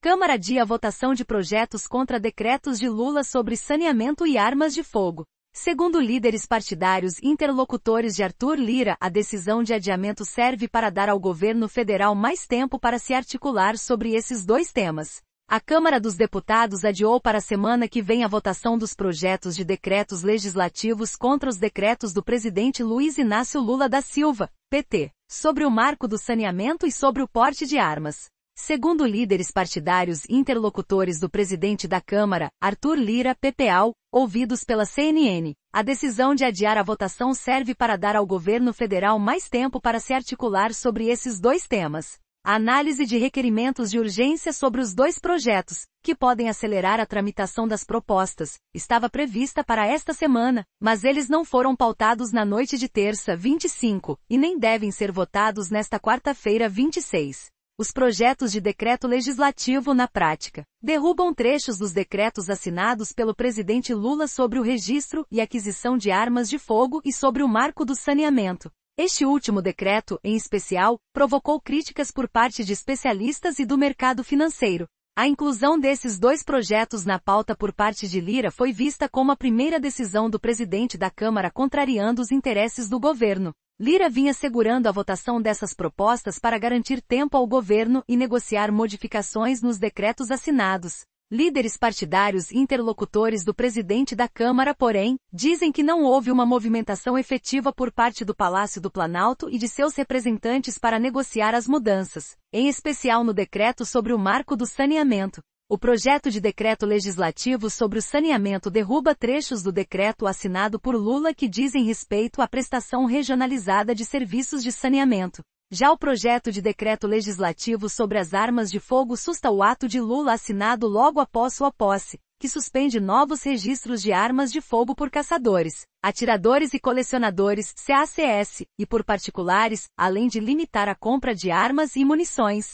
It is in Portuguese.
Câmara dia votação de projetos contra decretos de Lula sobre saneamento e armas de fogo. Segundo líderes partidários interlocutores de Arthur Lira, a decisão de adiamento serve para dar ao governo federal mais tempo para se articular sobre esses dois temas. A Câmara dos Deputados adiou para a semana que vem a votação dos projetos de decretos legislativos contra os decretos do presidente Luiz Inácio Lula da Silva, PT, sobre o marco do saneamento e sobre o porte de armas. Segundo líderes partidários e interlocutores do presidente da Câmara, Arthur Lira, PPAL, ouvidos pela CNN, a decisão de adiar a votação serve para dar ao governo federal mais tempo para se articular sobre esses dois temas. A análise de requerimentos de urgência sobre os dois projetos, que podem acelerar a tramitação das propostas, estava prevista para esta semana, mas eles não foram pautados na noite de terça 25 e nem devem ser votados nesta quarta-feira 26. Os projetos de decreto legislativo na prática derrubam trechos dos decretos assinados pelo presidente Lula sobre o registro e aquisição de armas de fogo e sobre o marco do saneamento. Este último decreto, em especial, provocou críticas por parte de especialistas e do mercado financeiro. A inclusão desses dois projetos na pauta por parte de Lira foi vista como a primeira decisão do presidente da Câmara contrariando os interesses do governo. Lira vinha segurando a votação dessas propostas para garantir tempo ao governo e negociar modificações nos decretos assinados. Líderes partidários e interlocutores do presidente da Câmara, porém, dizem que não houve uma movimentação efetiva por parte do Palácio do Planalto e de seus representantes para negociar as mudanças, em especial no decreto sobre o marco do saneamento, o projeto de decreto legislativo sobre o saneamento derruba trechos do decreto assinado por Lula que dizem respeito à prestação regionalizada de serviços de saneamento. Já o projeto de decreto legislativo sobre as armas de fogo susta o ato de Lula assinado logo após sua posse, que suspende novos registros de armas de fogo por caçadores, atiradores e colecionadores, CACS, e por particulares, além de limitar a compra de armas e munições.